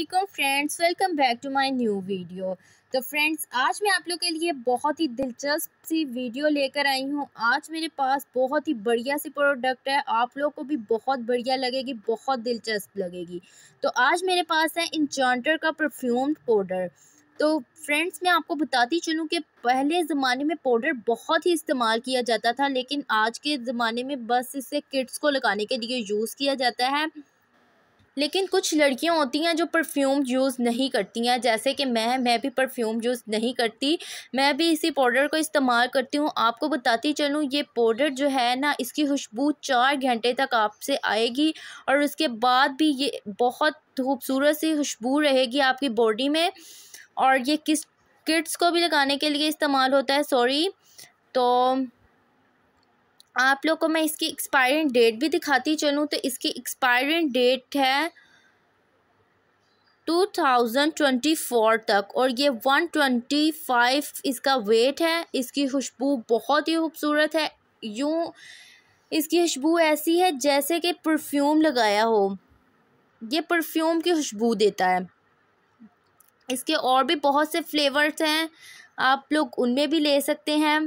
Aslam friends welcome back to my new video तो friends आज मैं आप लोग के लिए बहुत ही दिलचस्प सी वीडियो लेकर आई हूँ आज मेरे पास बहुत ही बढ़िया सी प्रोडक्ट है आप लोग को भी बहुत बढ़िया लगेगी बहुत दिलचस्प लगेगी तो आज मेरे पास है इंचांटर का परफ्यूम्ड पाउडर तो फ्रेंड्स मैं आपको बताती चलूँ कि पहले ज़माने में पाउडर बहुत ही इस्तेमाल किया जाता था लेकिन आज के ज़माने में बस इसे किड्स को लगाने के लिए यूज़ किया जाता है लेकिन कुछ लड़कियां होती हैं जो परफ्यूम यूज़ नहीं करती हैं जैसे कि मैं मैं भी परफ्यूम यूज़ नहीं करती मैं भी इसी पाउडर को इस्तेमाल करती हूँ आपको बताती चलूँ ये पाउडर जो है ना इसकी खुशबू चार घंटे तक आपसे आएगी और उसके बाद भी ये बहुत खूबसूरत सी खुशबू रहेगी आपकी बॉडी में और ये किस किड्स को भी लगाने के लिए इस्तेमाल होता है सॉरी तो आप लोग को मैं इसकी एक्सपायरी डेट भी दिखाती चलूँ तो इसकी एक्सपायरी डेट है 2024 तक और ये 125 इसका वेट है इसकी खुशबू बहुत ही खूबसूरत है यूँ इसकी खुशबू ऐसी है जैसे कि परफ्यूम लगाया हो ये परफ्यूम की खुशबू देता है इसके और भी बहुत से फ्लेवर्स हैं आप लोग उनमें भी ले सकते हैं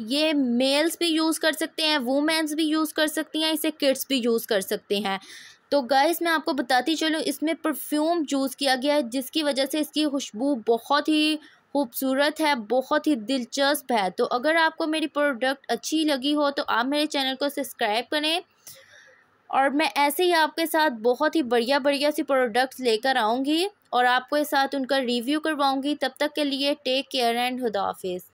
ये मेल्स भी यूज़ कर सकते हैं वुमेंस भी यूज़ कर सकती हैं इसे किड्स भी यूज़ कर सकते हैं तो गाइस मैं आपको बताती चलूँ इसमें परफ्यूम चूज़ किया गया है जिसकी वजह से इसकी खुशबू बहुत ही खूबसूरत है बहुत ही दिलचस्प है तो अगर आपको मेरी प्रोडक्ट अच्छी लगी हो तो आप मेरे चैनल को सब्सक्राइब करें और मैं ऐसे ही आपके साथ बहुत ही बढ़िया बढ़िया सी प्रोडक्ट्स लेकर आऊँगी और आपके साथ उनका रिव्यू करवाऊँगी तब तक के लिए टेक केयर एंड खुदाफिज़